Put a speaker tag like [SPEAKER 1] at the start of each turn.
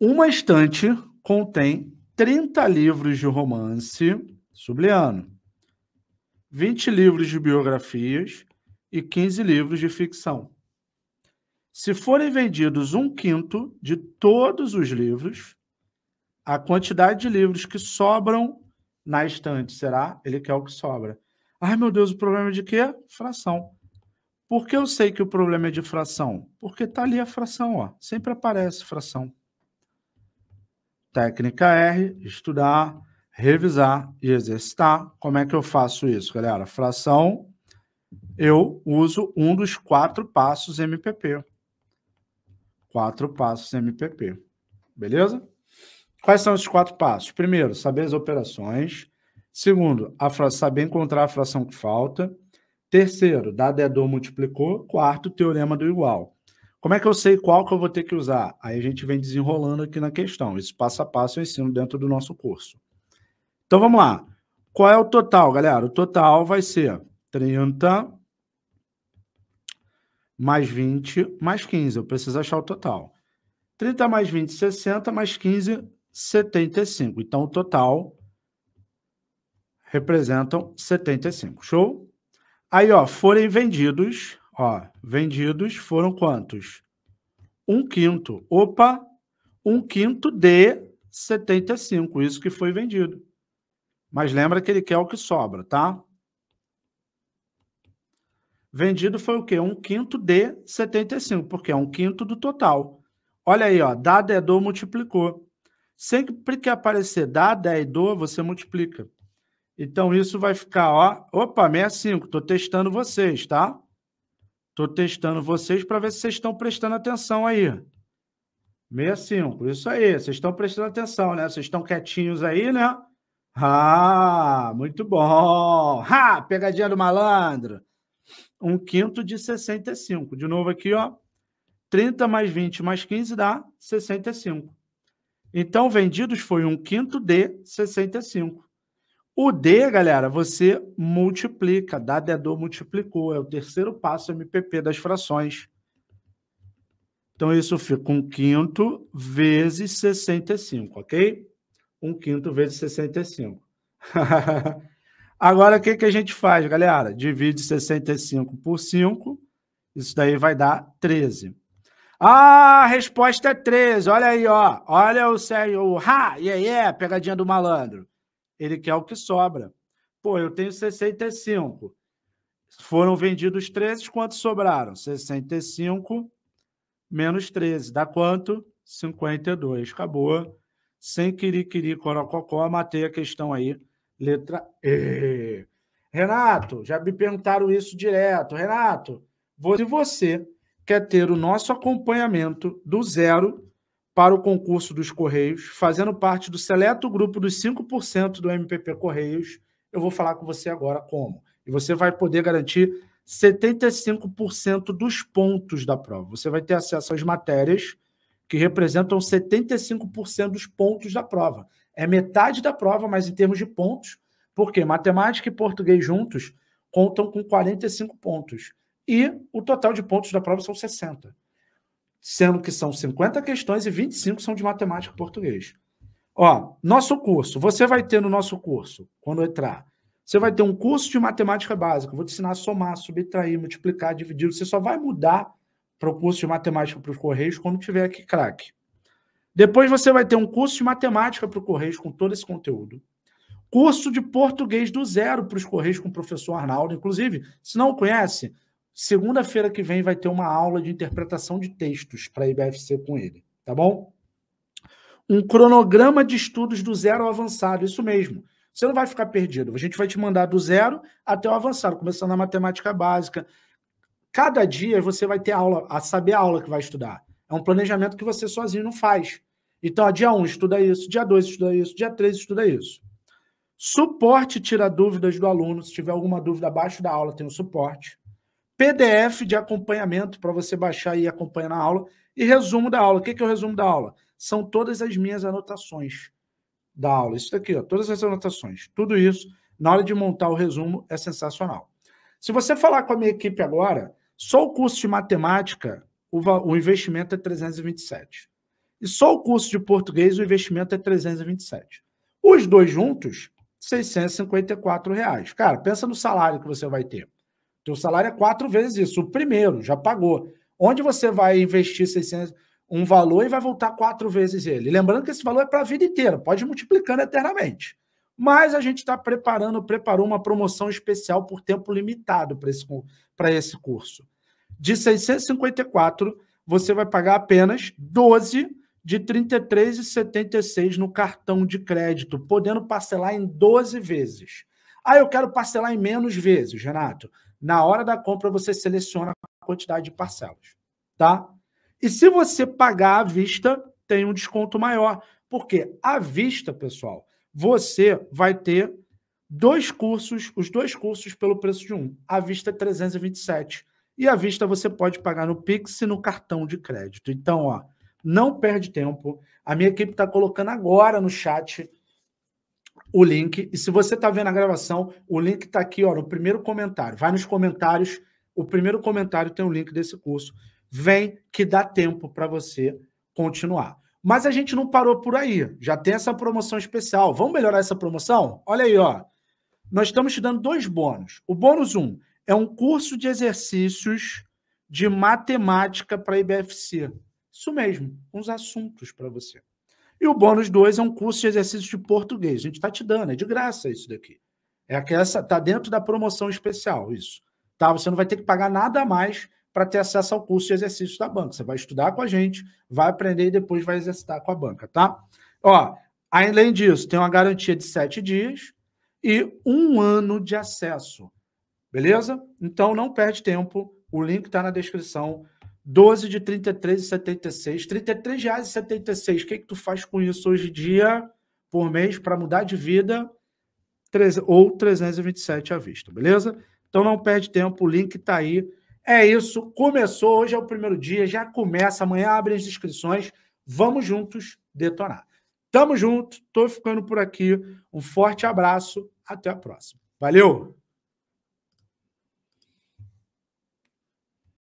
[SPEAKER 1] Uma estante contém 30 livros de romance, subliano, 20 livros de biografias e 15 livros de ficção. Se forem vendidos um quinto de todos os livros, a quantidade de livros que sobram na estante será? Ele quer o que sobra. Ai, meu Deus, o problema é de quê? Fração. Por que eu sei que o problema é de fração? Porque está ali a fração, ó. Sempre aparece fração. Técnica R, estudar, revisar e exercitar. Como é que eu faço isso, galera? Fração, eu uso um dos quatro passos MPP. Quatro passos MPP. Beleza? Quais são esses quatro passos? Primeiro, saber as operações. Segundo, saber encontrar a fração que falta. Terceiro, dado é dor multiplicou. Quarto, teorema do igual. Como é que eu sei qual que eu vou ter que usar? Aí a gente vem desenrolando aqui na questão. Esse passo a passo eu ensino dentro do nosso curso. Então vamos lá. Qual é o total, galera? O total vai ser 30 mais 20 mais 15. Eu preciso achar o total. 30 mais 20, 60, mais 15, 75. Então o total representam 75. Show? Aí, ó, forem vendidos Ó, vendidos foram quantos? Um quinto. Opa, um quinto de 75, isso que foi vendido. Mas lembra que ele quer o que sobra, tá? Vendido foi o quê? Um quinto de 75, porque é um quinto do total. Olha aí, ó, dá, é dedou, multiplicou. Sempre que aparecer dá, é dedou, você multiplica. Então, isso vai ficar, ó, opa, 65, estou testando vocês, tá? Estou testando vocês para ver se vocês estão prestando atenção aí. 65, isso aí. Vocês estão prestando atenção, né? Vocês estão quietinhos aí, né? Ah, muito bom. Ah, pegadinha do malandro. Um quinto de 65. De novo aqui, ó. 30 mais 20 mais 15 dá 65. Então, vendidos foi um quinto de 65. O D, galera, você multiplica, dá dedor é multiplicou, é o terceiro passo MPP das frações. Então, isso fica um quinto vezes 65, ok? Um quinto vezes 65. Agora, o que, que a gente faz, galera? Divide 65 por 5, isso daí vai dar 13. Ah, a resposta é 13, olha aí, ó. Olha o Sérgio, o ha, e aí é, pegadinha do malandro. Ele quer o que sobra. Pô, eu tenho 65. Foram vendidos 13, quantos sobraram? 65 menos 13. Dá quanto? 52. Acabou. Sem querer, querer, corococó, matei a questão aí. Letra E. Renato, já me perguntaram isso direto. Renato, se você quer ter o nosso acompanhamento do zero para o concurso dos Correios, fazendo parte do seleto grupo dos 5% do MPP Correios. Eu vou falar com você agora como. E você vai poder garantir 75% dos pontos da prova. Você vai ter acesso às matérias que representam 75% dos pontos da prova. É metade da prova, mas em termos de pontos, porque matemática e português juntos contam com 45 pontos. E o total de pontos da prova são 60 sendo que são 50 questões e 25 são de matemática e português. Ó, nosso curso, você vai ter no nosso curso, quando entrar, você vai ter um curso de matemática básica, vou te ensinar a somar, subtrair, multiplicar, dividir, você só vai mudar para o curso de matemática para os Correios quando tiver aqui craque. Depois você vai ter um curso de matemática para o Correios com todo esse conteúdo. Curso de português do zero para os Correios com o professor Arnaldo. Inclusive, se não conhece, Segunda-feira que vem vai ter uma aula de interpretação de textos para a IBFC com ele, tá bom? Um cronograma de estudos do zero ao avançado, isso mesmo. Você não vai ficar perdido. A gente vai te mandar do zero até o avançado, começando na matemática básica. Cada dia você vai ter aula, a saber a aula que vai estudar. É um planejamento que você sozinho não faz. Então, ó, dia 1 um, estuda isso, dia 2 estuda isso, dia 3 estuda isso. Suporte tira dúvidas do aluno. Se tiver alguma dúvida abaixo da aula, tem o um suporte. PDF de acompanhamento para você baixar e acompanhar na aula. E resumo da aula. O que é, que é o resumo da aula? São todas as minhas anotações da aula. Isso daqui, ó, todas as anotações. Tudo isso, na hora de montar o resumo, é sensacional. Se você falar com a minha equipe agora, só o curso de matemática, o, o investimento é 327. E só o curso de português, o investimento é 327. Os dois juntos, 654 reais. Cara, pensa no salário que você vai ter. Teu salário é quatro vezes isso. O primeiro, já pagou. Onde você vai investir 600, um valor e vai voltar quatro vezes ele? Lembrando que esse valor é para a vida inteira, pode ir multiplicando eternamente. Mas a gente está preparando, preparou uma promoção especial por tempo limitado para esse, esse curso. De 654, você vai pagar apenas 12 de 33,76 no cartão de crédito, podendo parcelar em 12 vezes. Ah, eu quero parcelar em menos vezes, Renato. Na hora da compra, você seleciona a quantidade de parcelas, tá? E se você pagar à vista, tem um desconto maior. Porque à vista, pessoal, você vai ter dois cursos, os dois cursos pelo preço de um. À vista 327. E à vista você pode pagar no Pix e no cartão de crédito. Então, ó, não perde tempo. A minha equipe está colocando agora no chat o link. E se você está vendo a gravação, o link está aqui ó, no primeiro comentário. Vai nos comentários. O primeiro comentário tem o link desse curso. Vem que dá tempo para você continuar. Mas a gente não parou por aí. Já tem essa promoção especial. Vamos melhorar essa promoção? Olha aí, ó. Nós estamos te dando dois bônus. O bônus um é um curso de exercícios de matemática para IBFC. Isso mesmo, uns assuntos para você. E o bônus 2 é um curso de exercícios de português. A gente está te dando, é de graça isso daqui. É que essa tá dentro da promoção especial, isso. Tá? Você não vai ter que pagar nada a mais para ter acesso ao curso de exercícios da banca. Você vai estudar com a gente, vai aprender e depois vai exercitar com a banca, tá? Ó, além disso, tem uma garantia de sete dias e um ano de acesso. Beleza? Então não perde tempo. O link está na descrição 12 de R$ 33,76. R$ 33,76. O que, é que tu faz com isso hoje em dia, por mês, para mudar de vida? Ou 327 à vista, beleza? Então não perde tempo, o link está aí. É isso, começou, hoje é o primeiro dia, já começa, amanhã abre as inscrições. Vamos juntos detonar. Tamo junto, tô ficando por aqui. Um forte abraço, até a próxima. Valeu!